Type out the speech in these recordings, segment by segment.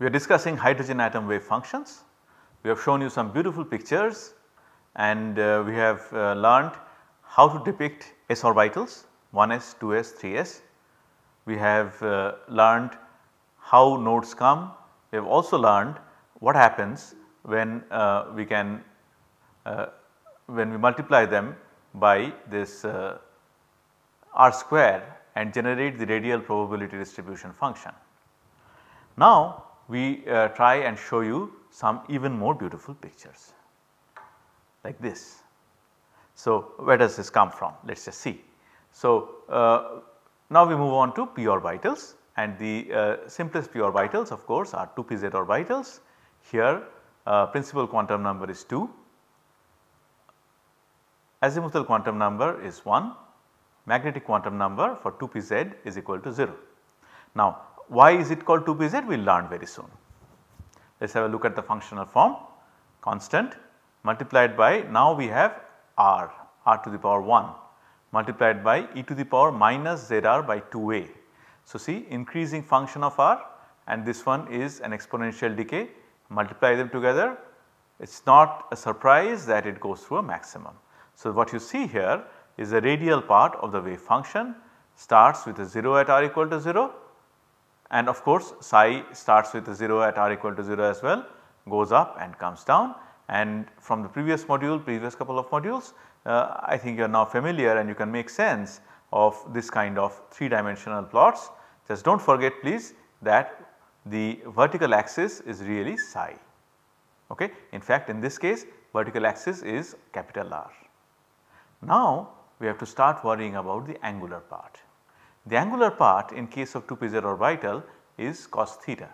We are discussing hydrogen atom wave functions. We have shown you some beautiful pictures and uh, we have uh, learned how to depict s orbitals 1s, 2s, 3s. We have uh, learned how nodes come. We have also learned what happens when uh, we can uh, when we multiply them by this uh, r square and generate the radial probability distribution function. Now we uh, try and show you some even more beautiful pictures like this. So, where does this come from? Let us just see. So, uh, now we move on to p orbitals and the uh, simplest p orbitals of course are 2pz orbitals. Here uh, principal quantum number is 2, azimuthal quantum number is 1, magnetic quantum number for 2pz is equal to 0. Now, why is it called 2pz? We will learn very soon. Let us have a look at the functional form constant multiplied by now we have r, r to the power 1 multiplied by e to the power minus zr by 2a. So, see increasing function of r and this one is an exponential decay multiply them together it is not a surprise that it goes through a maximum. So, what you see here is the radial part of the wave function starts with a 0 at r equal to 0 and of course psi starts with 0 at r equal to 0 as well goes up and comes down and from the previous module previous couple of modules uh, I think you are now familiar and you can make sense of this kind of 3 dimensional plots. Just do not forget please that the vertical axis is really psi. Okay. In fact, in this case vertical axis is capital R. Now, we have to start worrying about the angular part. The angular part in case of 2p z orbital is cos theta.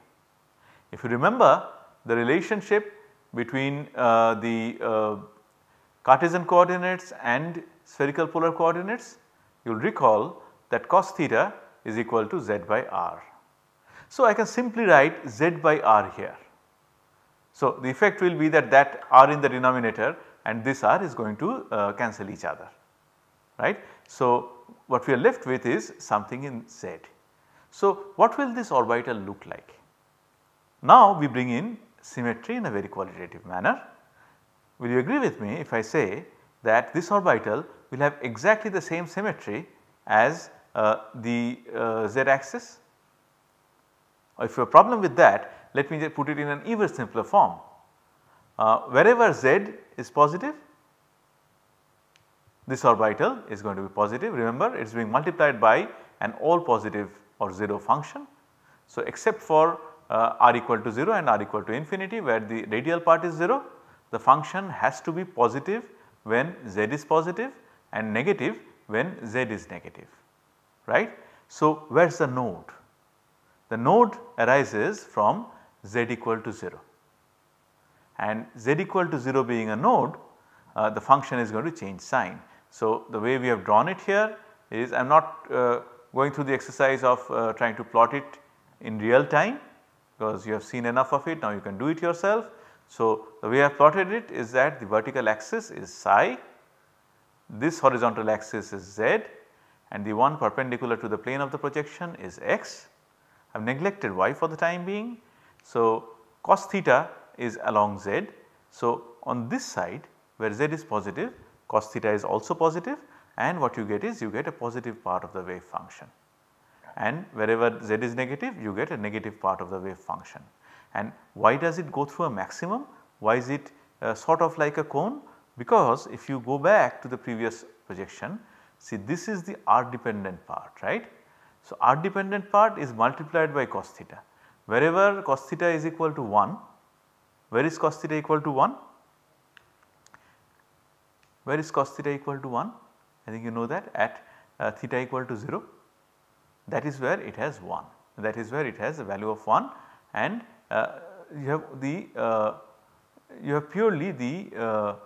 If you remember the relationship between uh, the uh, Cartesian coordinates and spherical polar coordinates, you will recall that cos theta is equal to z by r. So, I can simply write z by r here. So, the effect will be that that r in the denominator and this r is going to uh, cancel each other right. So, what we are left with is something in Z. So, what will this orbital look like? Now, we bring in symmetry in a very qualitative manner. Will you agree with me if I say that this orbital will have exactly the same symmetry as uh, the uh, z axis? If you have a problem with that, let me put it in an even simpler form. Uh, wherever z is positive, this orbital is going to be positive. Remember it is being multiplied by an all positive or 0 function. So, except for uh, r equal to 0 and r equal to infinity where the radial part is 0, the function has to be positive when z is positive and negative when z is negative, right. So, where is the node? The node arises from z equal to 0 and z equal to 0 being a node, uh, the function is going to change sign. So, the way we have drawn it here is I am not uh, going through the exercise of uh, trying to plot it in real time because you have seen enough of it now you can do it yourself. So, the way I have plotted it is that the vertical axis is psi, this horizontal axis is z and the one perpendicular to the plane of the projection is x. I have neglected y for the time being. So, cos theta is along z. So, on this side where z is positive cos theta is also positive and what you get is you get a positive part of the wave function. And wherever z is negative you get a negative part of the wave function. And why does it go through a maximum? Why is it uh, sort of like a cone? Because if you go back to the previous projection see this is the r dependent part right. So, r dependent part is multiplied by cos theta wherever cos theta is equal to 1 where is cos theta equal to 1 where is cos theta equal to 1? I think you know that at uh, theta equal to 0 that is where it has 1 that is where it has a value of 1 and uh, you have the uh, you have purely the uh, uh,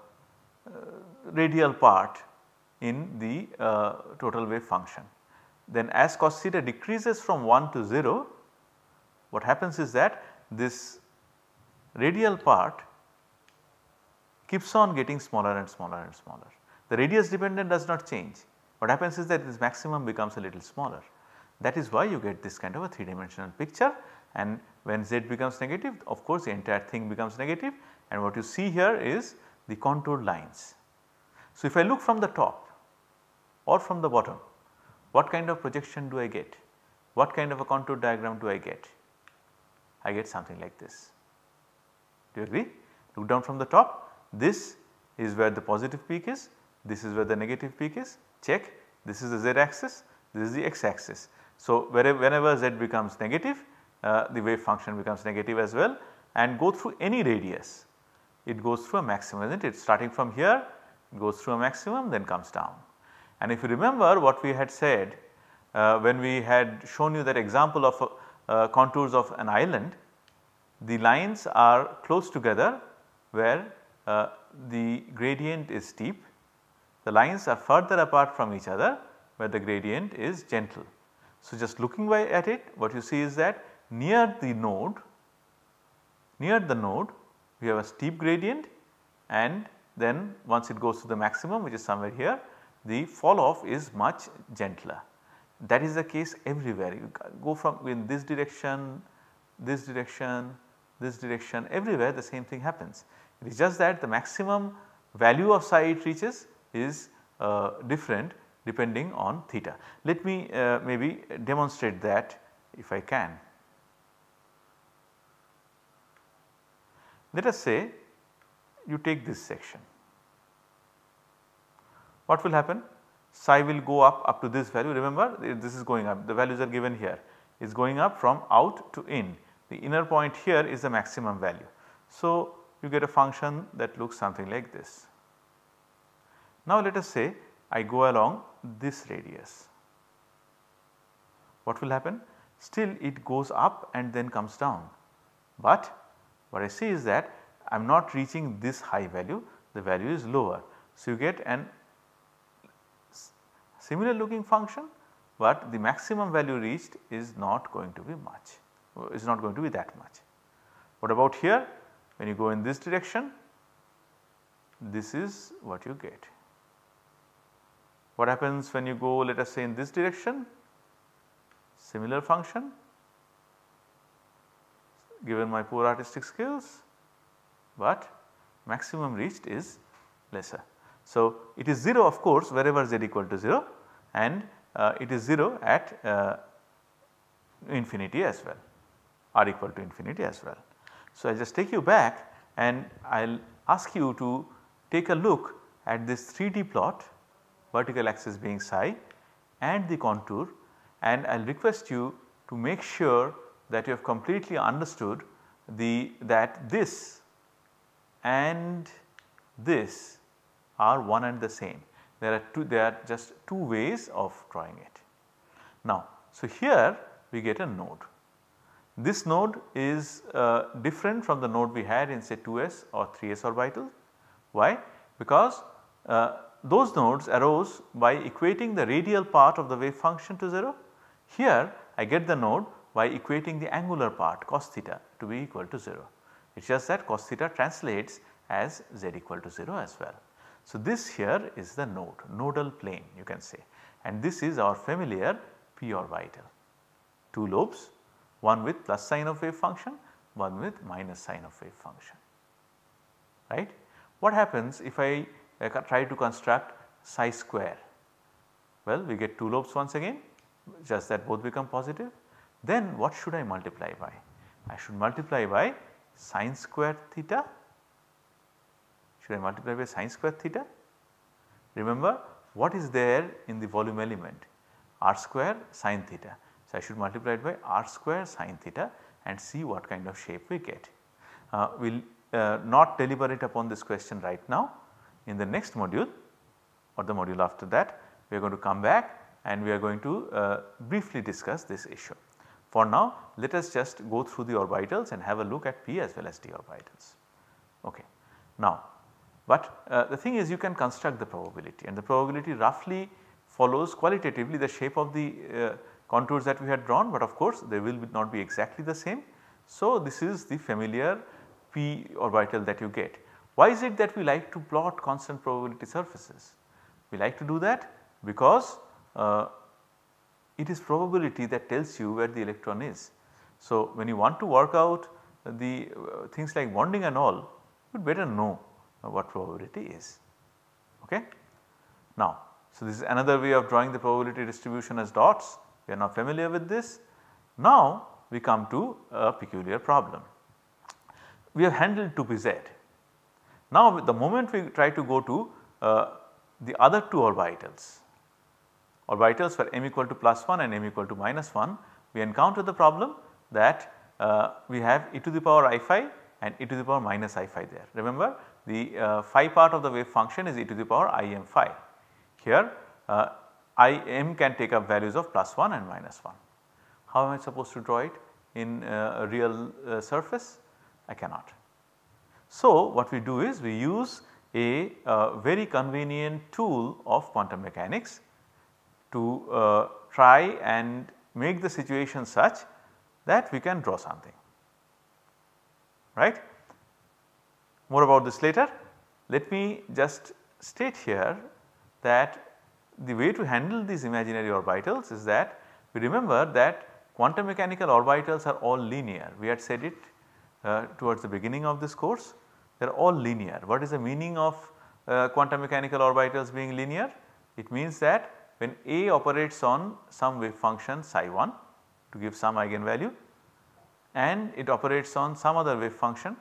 radial part in the uh, total wave function. Then as cos theta decreases from 1 to 0 what happens is that this radial part keeps on getting smaller and smaller and smaller. The radius dependent does not change. What happens is that this maximum becomes a little smaller. That is why you get this kind of a 3 dimensional picture and when z becomes negative of course the entire thing becomes negative and what you see here is the contour lines. So, if I look from the top or from the bottom what kind of projection do I get? What kind of a contour diagram do I get? I get something like this. Do you agree? Look down from the top this is where the positive peak is, this is where the negative peak is, check, this is the z axis, this is the x axis. So, wherever, whenever z becomes negative, uh, the wave function becomes negative as well and go through any radius, it goes through a maximum is not it, starting from here goes through a maximum then comes down. And if you remember what we had said uh, when we had shown you that example of uh, contours of an island, the lines are close together where uh, the gradient is steep, the lines are further apart from each other where the gradient is gentle. So, just looking at it what you see is that near the node, near the node we have a steep gradient and then once it goes to the maximum which is somewhere here the fall off is much gentler. That is the case everywhere you go from in this direction, this direction, this direction everywhere the same thing happens. It is just that the maximum value of psi it reaches is uh, different depending on theta. Let me uh, maybe demonstrate that if I can. Let us say you take this section. What will happen? Psi will go up up to this value. Remember this is going up the values are given here. It is going up from out to in. The inner point here is the maximum value. So, you get a function that looks something like this. Now let us say I go along this radius. What will happen? Still it goes up and then comes down. But what I see is that I am not reaching this high value, the value is lower. So you get an similar looking function, but the maximum value reached is not going to be much, is not going to be that much. What about here? When you go in this direction, this is what you get. What happens when you go let us say in this direction? Similar function given my poor artistic skills, but maximum reached is lesser. So, it is 0 of course wherever z equal to 0 and uh, it is 0 at uh, infinity as well r equal to infinity as well. So, I just take you back and I will ask you to take a look at this 3D plot vertical axis being psi and the contour and I will request you to make sure that you have completely understood the that this and this are one and the same. There are two there are just two ways of drawing it. Now, so here we get a node. This node is uh, different from the node we had in say 2s or 3s orbital. Why? Because uh, those nodes arose by equating the radial part of the wave function to 0. Here I get the node by equating the angular part cos theta to be equal to 0. It is just that cos theta translates as z equal to 0 as well. So, this here is the node, nodal plane you can say and this is our familiar p orbital, 2 lobes one with plus sign of wave function, one with minus sign of wave function, right. What happens if I uh, try to construct psi square? Well, we get two lobes once again, just that both become positive. Then what should I multiply by? I should multiply by sine square theta. Should I multiply by sine square theta? Remember what is there in the volume element? r square sine theta. So, I should multiply it by r square sine theta and see what kind of shape we get. Uh, we will uh, not deliberate upon this question right now. In the next module or the module after that, we are going to come back and we are going to uh, briefly discuss this issue. For now, let us just go through the orbitals and have a look at p as well as d orbitals. Okay. Now, but uh, the thing is you can construct the probability and the probability roughly follows qualitatively the shape of the uh, contours that we had drawn but of course they will not be exactly the same. So this is the familiar p orbital that you get. Why is it that we like to plot constant probability surfaces? We like to do that because uh, it is probability that tells you where the electron is. So when you want to work out the uh, things like bonding and all you would better know uh, what probability is. Okay? Now, so this is another way of drawing the probability distribution as dots we are now familiar with this. Now we come to a peculiar problem. We have handled 2pz. Now the moment we try to go to uh, the other 2 orbitals, orbitals for m equal to plus 1 and m equal to minus 1, we encounter the problem that uh, we have e to the power i phi and e to the power minus i phi there. Remember the uh, phi part of the wave function is e to the power i m phi. Here uh, I m can take up values of plus 1 and minus 1. How am I supposed to draw it in uh, a real uh, surface? I cannot. So, what we do is we use a uh, very convenient tool of quantum mechanics to uh, try and make the situation such that we can draw something, right. More about this later. Let me just state here that the way to handle these imaginary orbitals is that we remember that quantum mechanical orbitals are all linear. We had said it uh, towards the beginning of this course, they are all linear. What is the meaning of uh, quantum mechanical orbitals being linear? It means that when A operates on some wave function psi 1 to give some eigenvalue and it operates on some other wave function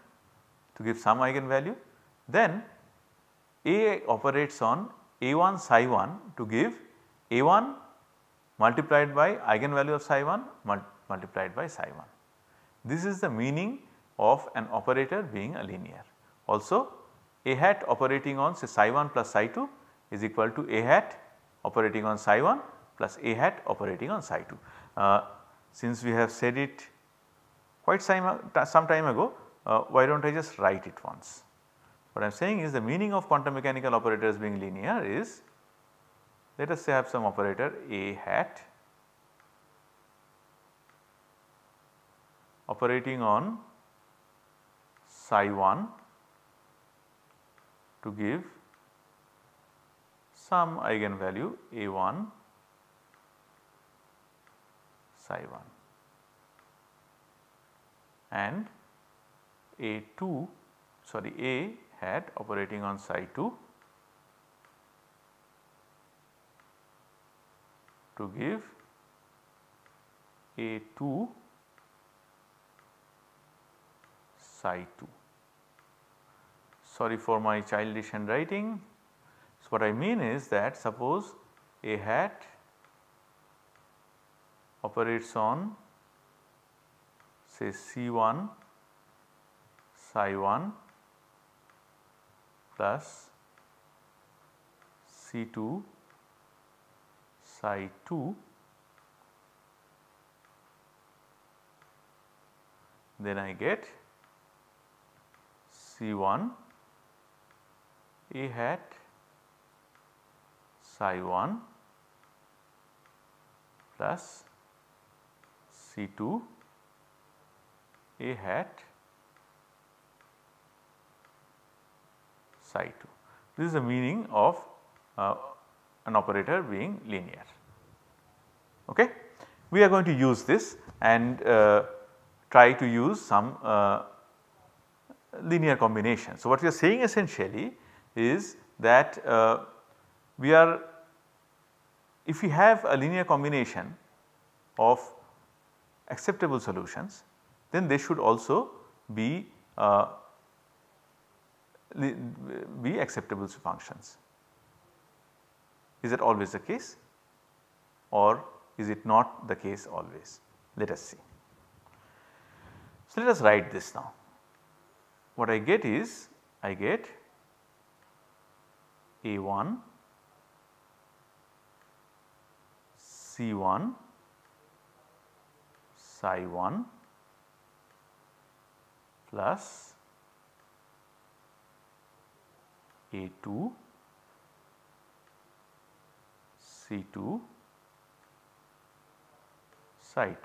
to give some eigenvalue, then A operates on a1 psi 1 to give A1 multiplied by eigenvalue of psi 1 multiplied by psi 1. This is the meaning of an operator being a linear. Also A hat operating on say psi 1 plus psi 2 is equal to A hat operating on psi 1 plus A hat operating on psi 2. Uh, since we have said it quite some, some time ago, uh, why do not I just write it once. What I am saying is the meaning of quantum mechanical operators being linear is let us say I have some operator A hat operating on psi 1 to give some eigenvalue A1 psi 1 and A2 sorry A hat operating on psi 2 to give A 2 psi 2. Sorry for my childish handwriting. So, what I mean is that suppose A hat operates on say C 1 psi 1 plus C2 psi 2 then I get C1 A hat psi 1 plus C2 A hat psi 2. This is the meaning of uh, an operator being linear. Okay? We are going to use this and uh, try to use some uh, linear combination. So, what we are saying essentially is that uh, we are if we have a linear combination of acceptable solutions then they should also be uh, be acceptable to functions. Is that always the case or is it not the case always? Let us see. So, let us write this now. What I get is I get A1 C1 psi 1 plus A2, C2, psi 2.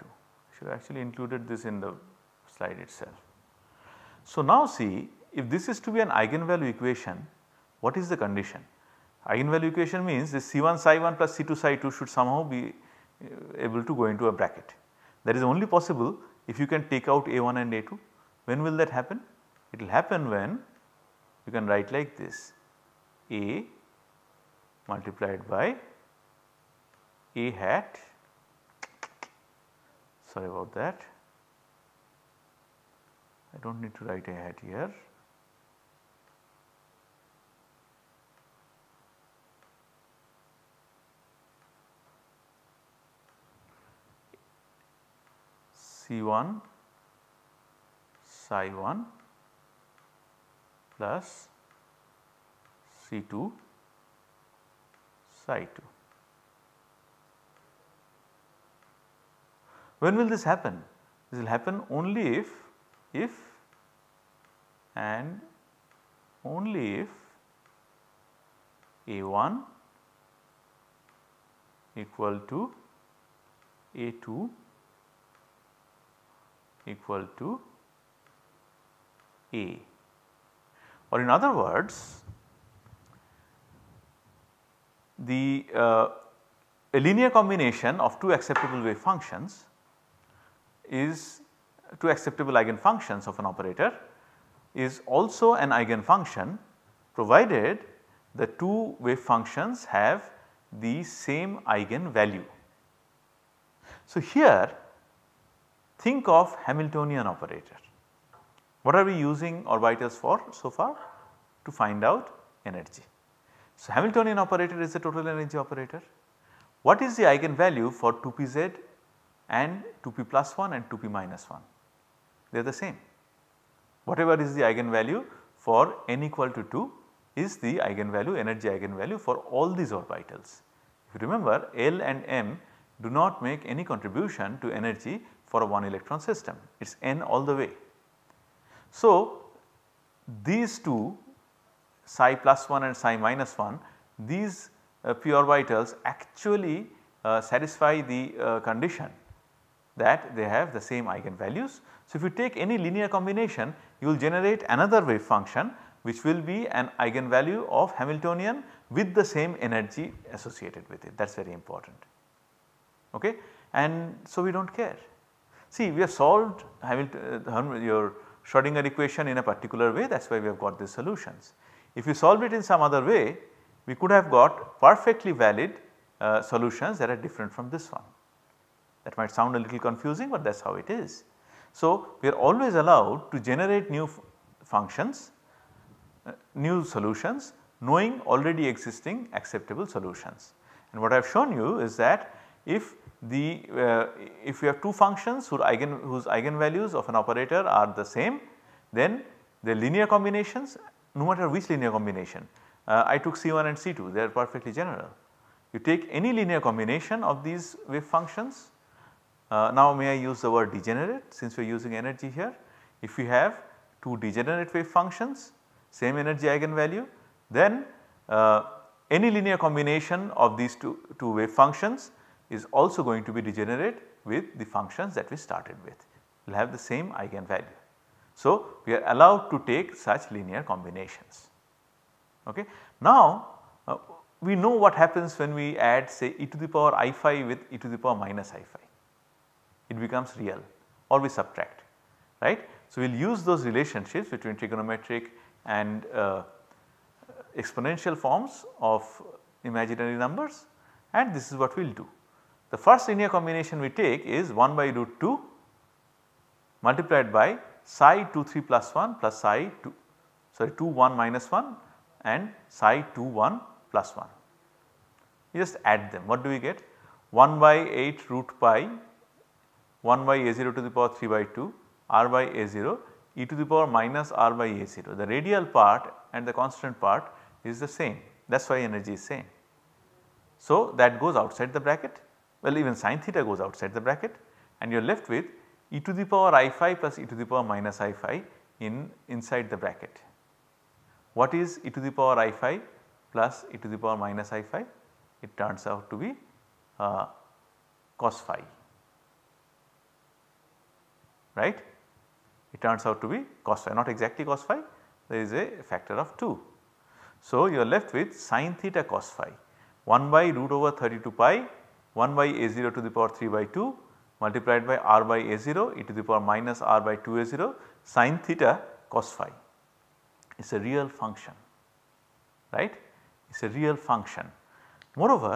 Should actually included this in the slide itself. So now see if this is to be an eigenvalue equation, what is the condition? Eigenvalue equation means this C1 psi 1 plus C2 psi 2 should somehow be uh, able to go into a bracket. That is only possible if you can take out A1 and A2. When will that happen? It will happen when you can write like this A multiplied by A hat sorry about that I do not need to write A hat here C1 psi 1 plus C2 psi 2. When will this happen? This will happen only if, if and only if A1 equal to A2 equal to A or in other words the uh, a linear combination of two acceptable wave functions is two acceptable eigenfunctions of an operator is also an eigenfunction provided the two wave functions have the same eigenvalue. So, here think of Hamiltonian operator. What are we using orbitals for so far? To find out energy. So, Hamiltonian operator is the total energy operator. What is the eigenvalue for 2pz and 2p plus 1 and 2p minus 1? They are the same. Whatever is the eigenvalue for n equal to 2 is the eigenvalue energy eigenvalue for all these orbitals. If you remember L and M do not make any contribution to energy for a one electron system, it is n all the way. So, these two psi plus 1 and psi minus 1 these uh, pure orbitals actually uh, satisfy the uh, condition that they have the same eigenvalues. So, if you take any linear combination you will generate another wave function which will be an eigenvalue of Hamiltonian with the same energy associated with it that is very important. Okay? And so, we do not care. See we have solved Hamilton, uh, your Schrodinger equation in a particular way that is why we have got these solutions. If you solve it in some other way we could have got perfectly valid uh, solutions that are different from this one. That might sound a little confusing but that is how it is. So, we are always allowed to generate new functions, uh, new solutions knowing already existing acceptable solutions. And what I have shown you is that if the uh, if you have two functions whose, eigen, whose eigenvalues of an operator are the same then the linear combinations no matter which linear combination uh, I took C1 and C2 they are perfectly general. You take any linear combination of these wave functions uh, now may I use the word degenerate since we are using energy here if you have two degenerate wave functions same energy eigenvalue then uh, any linear combination of these two, two wave functions is also going to be degenerate with the functions that we started with we will have the same eigenvalue. So, we are allowed to take such linear combinations. Okay. Now, uh, we know what happens when we add say e to the power i phi with e to the power minus i phi it becomes real or we subtract right. So, we will use those relationships between trigonometric and uh, exponential forms of imaginary numbers and this is what we will do. The first linear combination we take is 1 by root 2 multiplied by psi 2 3 plus 1 plus psi 2 sorry 2 1 minus 1 and psi 2 1 plus 1. You just add them what do we get 1 by 8 root pi 1 by a 0 to the power 3 by 2 r by a 0 e to the power minus r by a 0. The radial part and the constant part is the same that is why energy is same. So, that goes outside the bracket well even sine theta goes outside the bracket and you are left with e to the power i phi plus e to the power minus i phi in inside the bracket. What is e to the power i phi plus e to the power minus i phi? It turns out to be uh, cos phi right. It turns out to be cos phi not exactly cos phi there is a factor of 2. So, you are left with sine theta cos phi 1 by root over 32 pi 1 by a0 to the power 3 by 2 multiplied by r by a0 e to the power minus r by 2 a0 sine theta cos phi. It is a real function right it is a real function. Moreover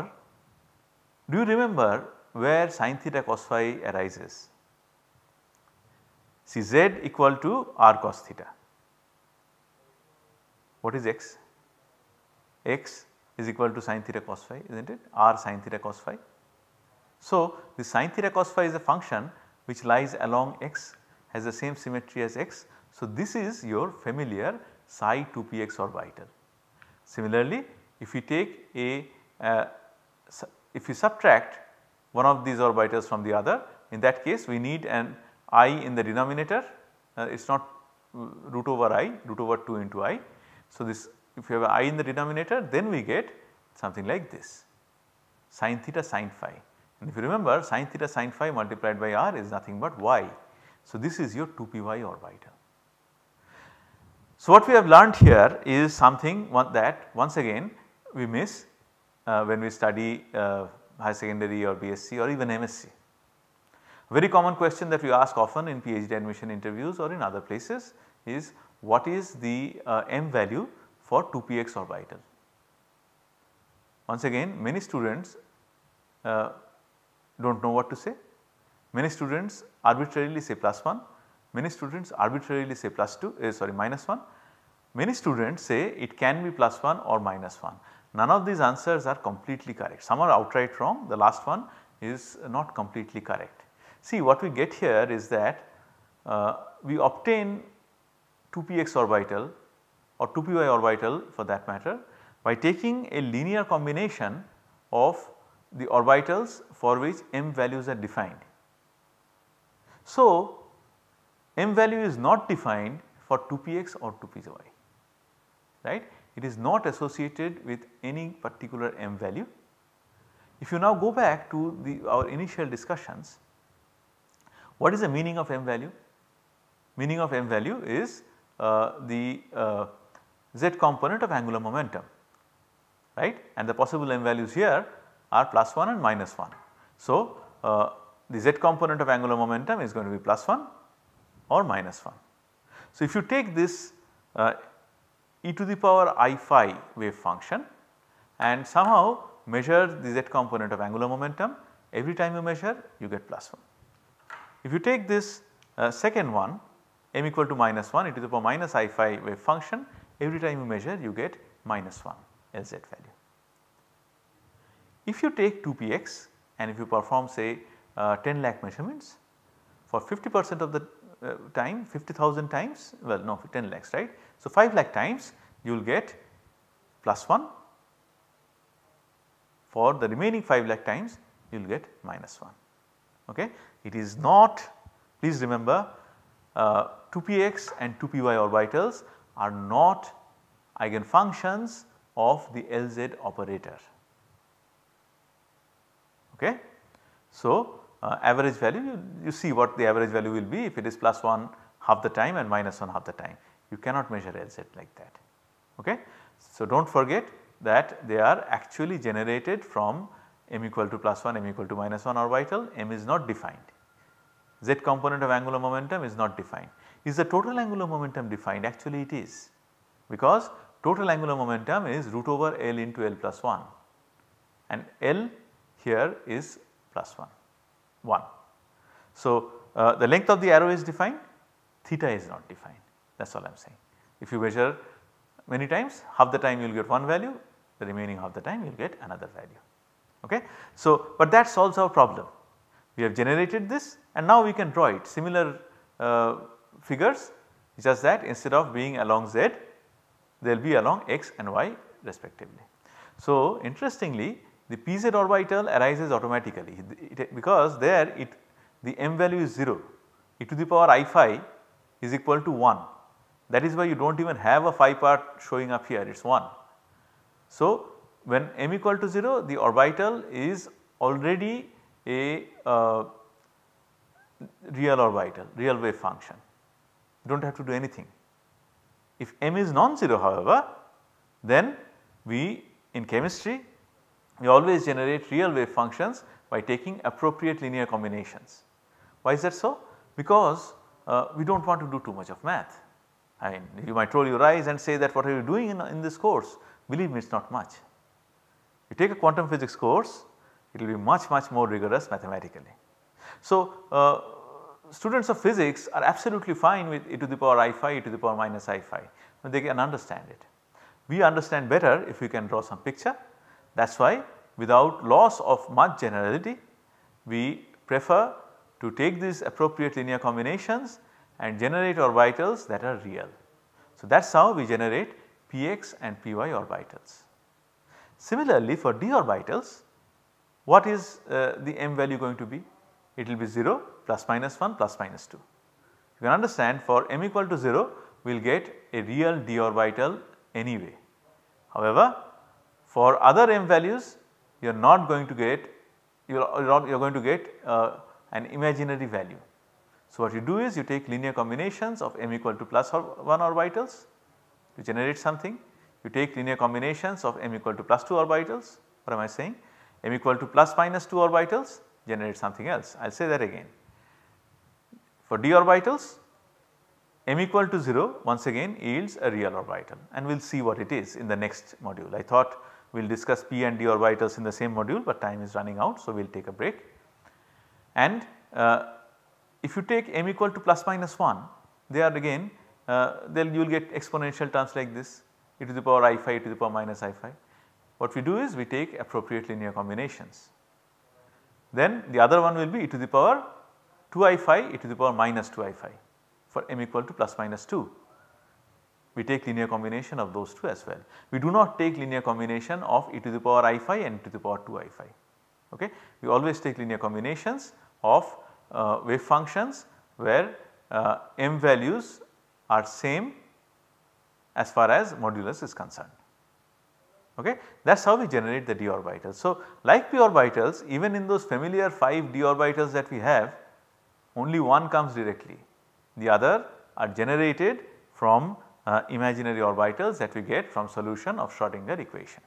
do you remember where sine theta cos phi arises? See z equal to r cos theta. What is x? x is equal to sine theta cos phi is not it r sine theta cos phi so, the sin theta cos phi is a function which lies along x has the same symmetry as x. So, this is your familiar psi 2px orbital. Similarly, if you take a uh, if you subtract one of these orbitals from the other in that case we need an i in the denominator uh, it is not uh, root over i root over 2 into i. So, this if you have i in the denominator then we get something like this sin theta sin phi. And if you remember sin theta sin phi multiplied by r is nothing but y. So, this is your 2py orbital. So, what we have learned here is something one that once again we miss uh, when we study uh, high secondary or BSc or even MSc. Very common question that we ask often in PhD admission interviews or in other places is what is the uh, m value for 2px orbital. Once again many students uh, do not know what to say. Many students arbitrarily say plus 1, many students arbitrarily say plus 2 uh, sorry minus 1, many students say it can be plus 1 or minus 1. None of these answers are completely correct, some are outright wrong, the last one is not completely correct. See what we get here is that uh, we obtain 2px orbital or 2py orbital for that matter by taking a linear combination of the orbitals for which m values are defined. So, m value is not defined for 2px or 2py right it is not associated with any particular m value. If you now go back to the, our initial discussions what is the meaning of m value? Meaning of m value is uh, the uh, z component of angular momentum right and the possible m values here are plus 1 and minus 1. So, uh, the z component of angular momentum is going to be plus 1 or minus 1. So, if you take this uh, e to the power i phi wave function and somehow measure the z component of angular momentum every time you measure you get plus 1. If you take this uh, second one m equal to minus 1 e to the power minus i phi wave function every time you measure you get minus 1 Lz value. If you take 2px and if you perform say uh, 10 lakh measurements for 50 percent of the uh, time 50,000 times well no 10 lakhs right. So, 5 lakh times you will get plus 1 for the remaining 5 lakh times you will get minus 1 ok. It is not please remember uh, 2px and 2py orbitals are not eigenfunctions of the Lz operator. Okay. So, uh, average value you, you see what the average value will be if it is plus 1 half the time and minus 1 half the time you cannot measure LZ like that. Okay. So, do not forget that they are actually generated from m equal to plus 1 m equal to minus 1 orbital m is not defined z component of angular momentum is not defined. Is the total angular momentum defined actually it is because total angular momentum is root over L into L plus 1 and L here is plus 1, 1. So, uh, the length of the arrow is defined, theta is not defined that is all I am saying. If you measure many times half the time you will get one value the remaining half the time you will get another value. Okay. So, but that solves our problem we have generated this and now we can draw it similar uh, figures just that instead of being along z they will be along x and y respectively. So, interestingly the pz orbital arises automatically it, it, because there it the m value is 0 e to the power i phi is equal to 1 that is why you do not even have a phi part showing up here it is 1. So, when m equal to 0 the orbital is already a uh, real orbital real wave function you do not have to do anything. If m is non-zero however then we in chemistry we always generate real wave functions by taking appropriate linear combinations. Why is that so? Because uh, we do not want to do too much of math. I mean you might roll your eyes and say that what are you doing in, in this course believe me it is not much. You take a quantum physics course it will be much much more rigorous mathematically. So uh, students of physics are absolutely fine with e to the power i phi e to the power minus i phi they can understand it. We understand better if we can draw some picture that is why without loss of much generality we prefer to take these appropriate linear combinations and generate orbitals that are real. So, that is how we generate px and py orbitals. Similarly for d orbitals what is uh, the m value going to be? It will be 0 plus minus 1 plus minus 2. You can understand for m equal to 0 we will get a real d orbital anyway. However, for other m values you are not going to get you are, you are going to get uh, an imaginary value. So, what you do is you take linear combinations of m equal to plus or 1 orbitals to generate something. You take linear combinations of m equal to plus 2 orbitals what am I saying m equal to plus minus 2 orbitals generate something else I will say that again. For d orbitals m equal to 0 once again yields a real orbital and we will see what it is in the next module. I thought we will discuss p and d orbitals in the same module, but time is running out. So, we will take a break and uh, if you take m equal to plus minus 1 they are again uh, then you will get exponential terms like this e to the power i phi e to the power minus i phi. What we do is we take appropriate linear combinations. Then the other one will be e to the power 2 i phi e to the power minus 2 i phi for m equal to plus minus 2 we take linear combination of those two as well. We do not take linear combination of e to the power i phi and e to the power 2 i phi. Okay. We always take linear combinations of uh, wave functions where uh, m values are same as far as modulus is concerned. Okay. That is how we generate the d orbitals. So, like p orbitals even in those familiar 5 d orbitals that we have only one comes directly the other are generated from uh, imaginary orbitals that we get from solution of Schrodinger equation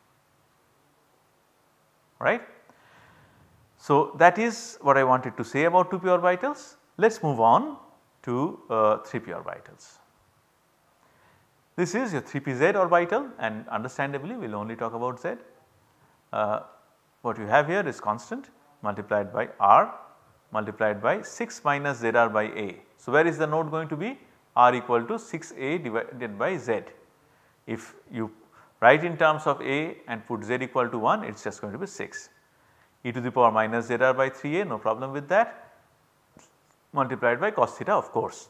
right. So, that is what I wanted to say about 2p orbitals. Let us move on to uh, 3p orbitals. This is your 3pz orbital and understandably we will only talk about z. Uh, what you have here is constant multiplied by r multiplied by 6 minus zr by a. So, where is the node going to be? r equal to 6a divided by z. If you write in terms of a and put z equal to 1 it is just going to be 6. e to the power minus zr by 3a no problem with that multiplied by cos theta of course.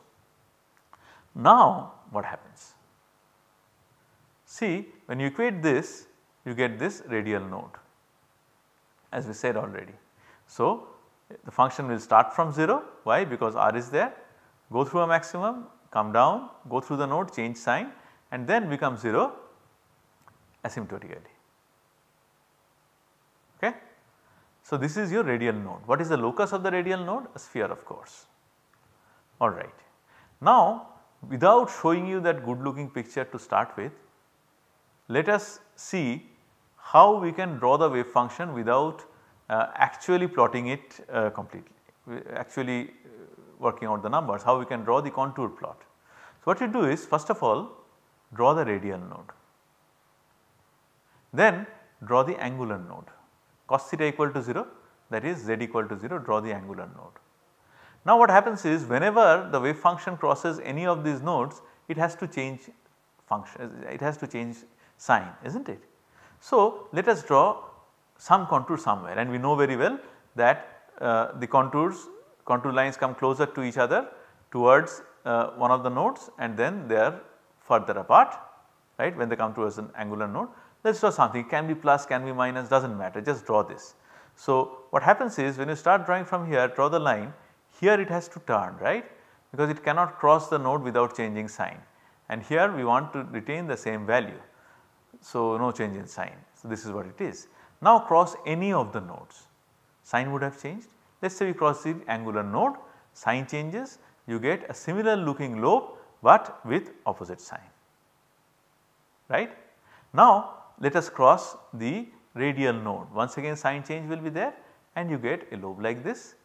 Now what happens? See when you equate this you get this radial node as we said already. So the function will start from 0 why because r is there go through a maximum come down, go through the node, change sign and then become 0 asymptotically. Okay. So, this is your radial node. What is the locus of the radial node? A sphere of course. Alright. Now, without showing you that good looking picture to start with, let us see how we can draw the wave function without uh, actually plotting it uh, completely, actually working out the numbers how we can draw the contour plot. So, what you do is first of all draw the radial node then draw the angular node cos theta equal to 0 that is z equal to 0 draw the angular node. Now what happens is whenever the wave function crosses any of these nodes it has to change function it has to change sign is not it. So let us draw some contour somewhere and we know very well that uh, the contours contour lines come closer to each other towards uh, one of the nodes and then they are further apart right when they come towards an angular node. Let us draw something can be plus can be minus does not matter just draw this. So, what happens is when you start drawing from here draw the line here it has to turn right because it cannot cross the node without changing sign and here we want to retain the same value. So, no change in sign. So, this is what it is. Now, cross any of the nodes sign would have changed let us say we cross the angular node, sign changes, you get a similar looking lobe but with opposite sign, right. Now let us cross the radial node, once again sign change will be there and you get a lobe like this.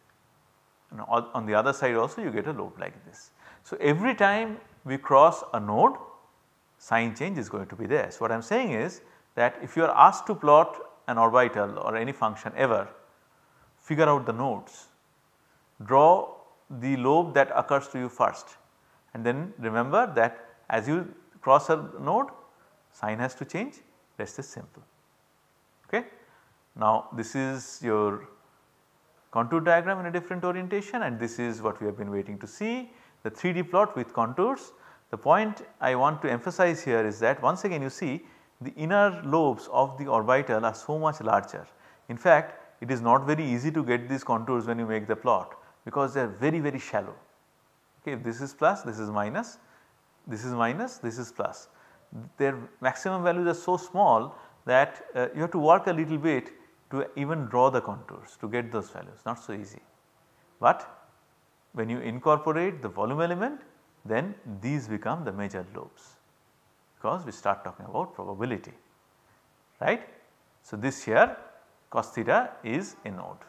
And on the other side also you get a lobe like this. So every time we cross a node, sign change is going to be there. So what I am saying is that if you are asked to plot an orbital or any function ever figure out the nodes. Draw the lobe that occurs to you first and then remember that as you cross a node sign has to change rest is simple. Okay. Now this is your contour diagram in a different orientation and this is what we have been waiting to see the 3D plot with contours. The point I want to emphasize here is that once again you see the inner lobes of the orbital are so much larger. In fact it is not very easy to get these contours when you make the plot because they are very very shallow. Okay, if this is plus, this is minus, this is minus, this is plus. Their maximum values are so small that uh, you have to work a little bit to even draw the contours to get those values not so easy. But when you incorporate the volume element then these become the major lobes because we start talking about probability right. So, this here cos theta is a node.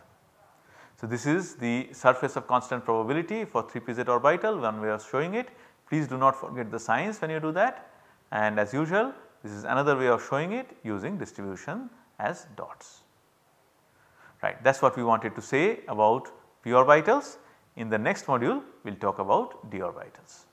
So, this is the surface of constant probability for 3pz orbital one way of showing it. Please do not forget the signs when you do that and as usual this is another way of showing it using distribution as dots. Right, that is what we wanted to say about p orbitals. In the next module we will talk about d orbitals.